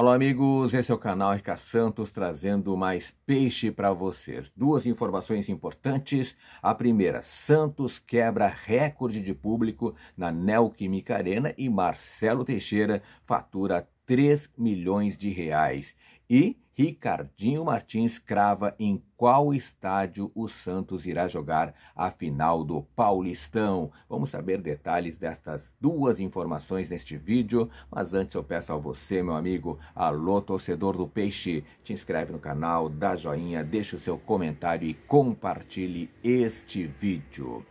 Olá amigos, esse é o canal RK Santos trazendo mais peixe para vocês. Duas informações importantes. A primeira, Santos quebra recorde de público na Neoquímica Arena e Marcelo Teixeira fatura 3 milhões de reais. E Ricardinho Martins crava em qual estádio o Santos irá jogar a final do Paulistão. Vamos saber detalhes destas duas informações neste vídeo, mas antes eu peço a você, meu amigo, alô torcedor do Peixe, te inscreve no canal, dá joinha, deixa o seu comentário e compartilhe este vídeo.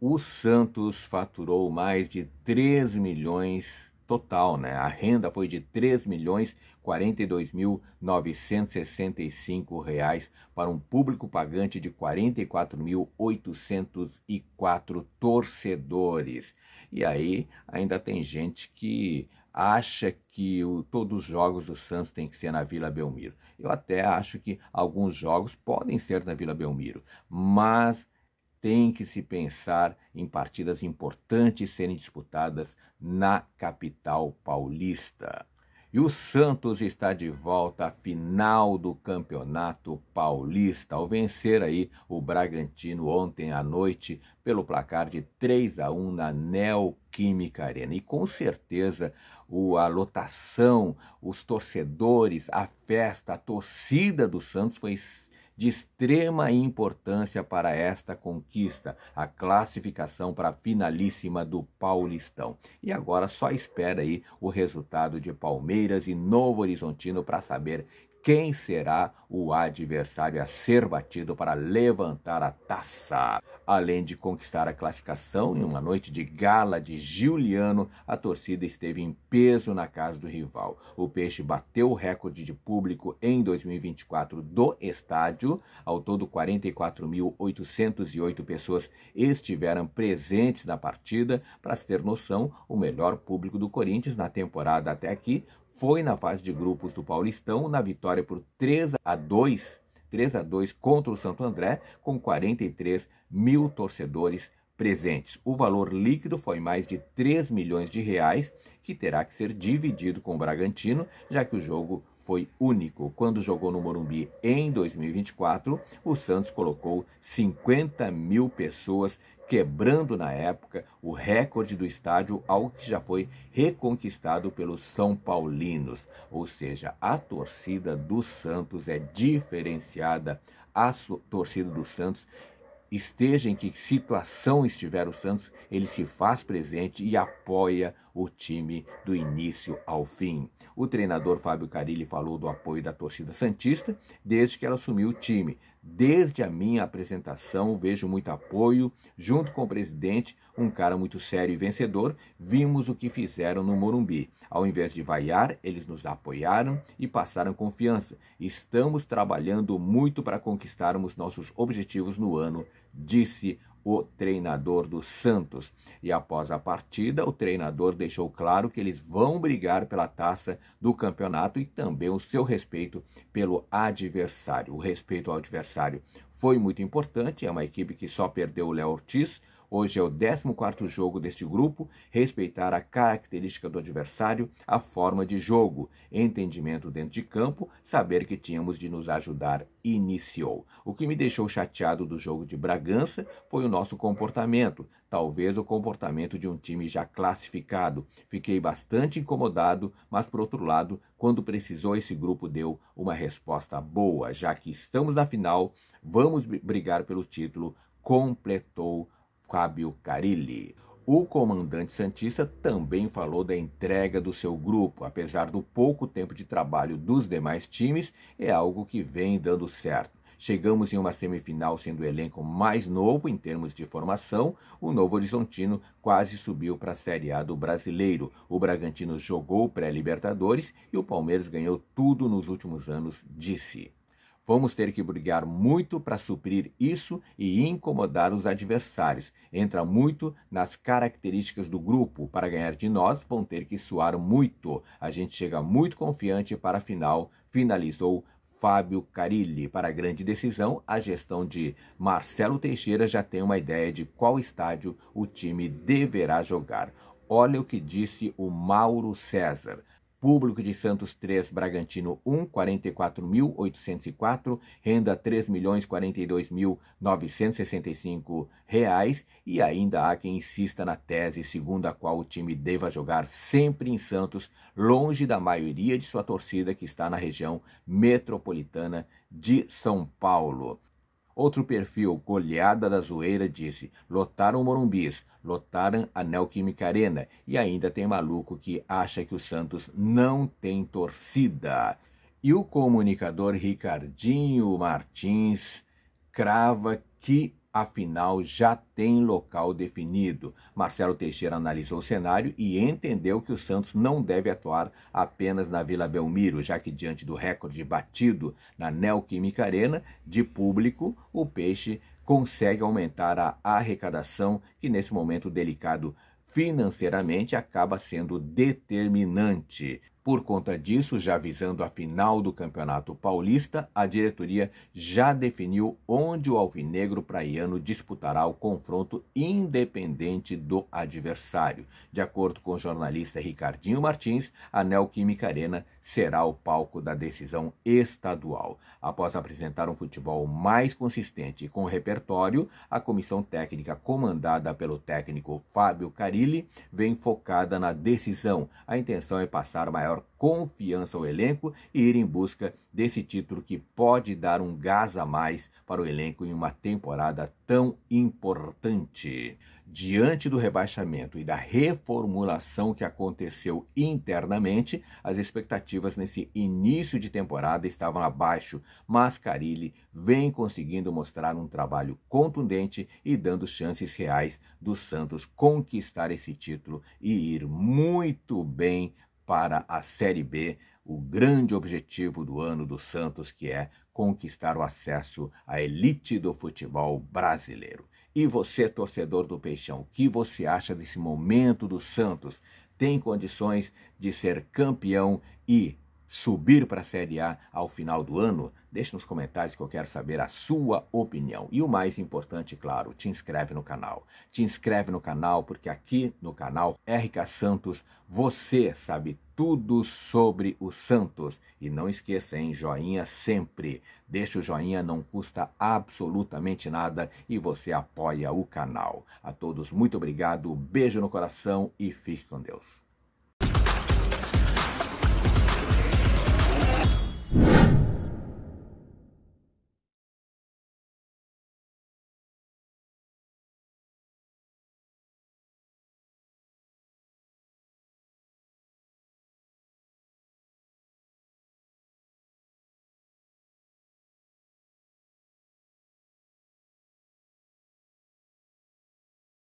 O Santos faturou mais de 3 milhões total, né? A renda foi de R$ milhões reais para um público pagante de 44.804 torcedores. E aí ainda tem gente que acha que o, todos os jogos do Santos têm que ser na Vila Belmiro. Eu até acho que alguns jogos podem ser na Vila Belmiro, mas tem que se pensar em partidas importantes serem disputadas na capital paulista. E o Santos está de volta à final do Campeonato Paulista ao vencer aí o Bragantino ontem à noite pelo placar de 3 a 1 na Neoquímica Arena. E com certeza o, a lotação, os torcedores, a festa, a torcida do Santos foi de extrema importância para esta conquista, a classificação para a finalíssima do Paulistão. E agora só espera aí o resultado de Palmeiras e Novo Horizontino para saber quem será o adversário a ser batido para levantar a taça. Além de conquistar a classificação em uma noite de gala de Giuliano, a torcida esteve em peso na casa do rival. O Peixe bateu o recorde de público em 2024 do estádio. Ao todo, 44.808 pessoas estiveram presentes na partida. Para se ter noção, o melhor público do Corinthians na temporada até aqui foi na fase de grupos do Paulistão, na vitória por 3 a 2, 3 a 2 contra o Santo André, com 43 mil torcedores presentes. O valor líquido foi mais de 3 milhões de reais, que terá que ser dividido com o Bragantino, já que o jogo foi único. Quando jogou no Morumbi em 2024, o Santos colocou 50 mil pessoas, quebrando na época o recorde do estádio, algo que já foi reconquistado pelos São Paulinos. Ou seja, a torcida do Santos é diferenciada. A torcida do Santos esteja em que situação estiver o Santos, ele se faz presente e apoia o time do início ao fim. O treinador Fábio Carilli falou do apoio da torcida Santista desde que ela assumiu o time. Desde a minha apresentação, vejo muito apoio, junto com o presidente, um cara muito sério e vencedor, vimos o que fizeram no Morumbi. Ao invés de vaiar, eles nos apoiaram e passaram confiança. Estamos trabalhando muito para conquistarmos nossos objetivos no ano, disse o treinador do Santos. E após a partida, o treinador deixou claro que eles vão brigar pela taça do campeonato e também o seu respeito pelo adversário. O respeito ao adversário foi muito importante, é uma equipe que só perdeu o Léo Ortiz, Hoje é o 14º jogo deste grupo, respeitar a característica do adversário, a forma de jogo, entendimento dentro de campo, saber que tínhamos de nos ajudar, iniciou. O que me deixou chateado do jogo de Bragança foi o nosso comportamento, talvez o comportamento de um time já classificado. Fiquei bastante incomodado, mas por outro lado, quando precisou, esse grupo deu uma resposta boa, já que estamos na final, vamos brigar pelo título, completou Fábio Carilli. O comandante Santista também falou da entrega do seu grupo, apesar do pouco tempo de trabalho dos demais times, é algo que vem dando certo. Chegamos em uma semifinal sendo o elenco mais novo em termos de formação. O Novo Horizontino quase subiu para a Série A do Brasileiro. O Bragantino jogou pré-Libertadores e o Palmeiras ganhou tudo nos últimos anos, disse. Vamos ter que brigar muito para suprir isso e incomodar os adversários. Entra muito nas características do grupo. Para ganhar de nós, vão ter que suar muito. A gente chega muito confiante para a final, finalizou Fábio Carilli. Para a grande decisão, a gestão de Marcelo Teixeira já tem uma ideia de qual estádio o time deverá jogar. Olha o que disse o Mauro César. Público de Santos 3, Bragantino 1, 44.804, renda R$ reais e ainda há quem insista na tese segundo a qual o time deva jogar sempre em Santos, longe da maioria de sua torcida que está na região metropolitana de São Paulo. Outro perfil, Goleada da Zoeira, disse: lotaram Morumbis, lotaram a Neoquímica Arena e ainda tem maluco que acha que o Santos não tem torcida. E o comunicador Ricardinho Martins crava que afinal já tem local definido. Marcelo Teixeira analisou o cenário e entendeu que o Santos não deve atuar apenas na Vila Belmiro, já que diante do recorde batido na Neoquímica Arena de público, o Peixe consegue aumentar a arrecadação, que nesse momento delicado financeiramente acaba sendo determinante. Por conta disso, já visando a final do Campeonato Paulista, a diretoria já definiu onde o alvinegro praiano disputará o confronto independente do adversário. De acordo com o jornalista Ricardinho Martins, a Neoquímica Arena será o palco da decisão estadual. Após apresentar um futebol mais consistente e com repertório, a comissão técnica comandada pelo técnico Fábio Carilli vem focada na decisão. A intenção é passar maior maior confiança ao elenco e ir em busca desse título que pode dar um gás a mais para o elenco em uma temporada tão importante. Diante do rebaixamento e da reformulação que aconteceu internamente, as expectativas nesse início de temporada estavam abaixo, mas Carilli vem conseguindo mostrar um trabalho contundente e dando chances reais do Santos conquistar esse título e ir muito bem para a Série B, o grande objetivo do ano do Santos, que é conquistar o acesso à elite do futebol brasileiro. E você, torcedor do Peixão, o que você acha desse momento do Santos? Tem condições de ser campeão e subir para a Série A ao final do ano? Deixe nos comentários que eu quero saber a sua opinião. E o mais importante, claro, te inscreve no canal. Te inscreve no canal porque aqui no canal RK Santos você sabe tudo sobre o Santos. E não esqueça, hein, joinha sempre. Deixa o joinha, não custa absolutamente nada e você apoia o canal. A todos, muito obrigado, beijo no coração e fique com Deus.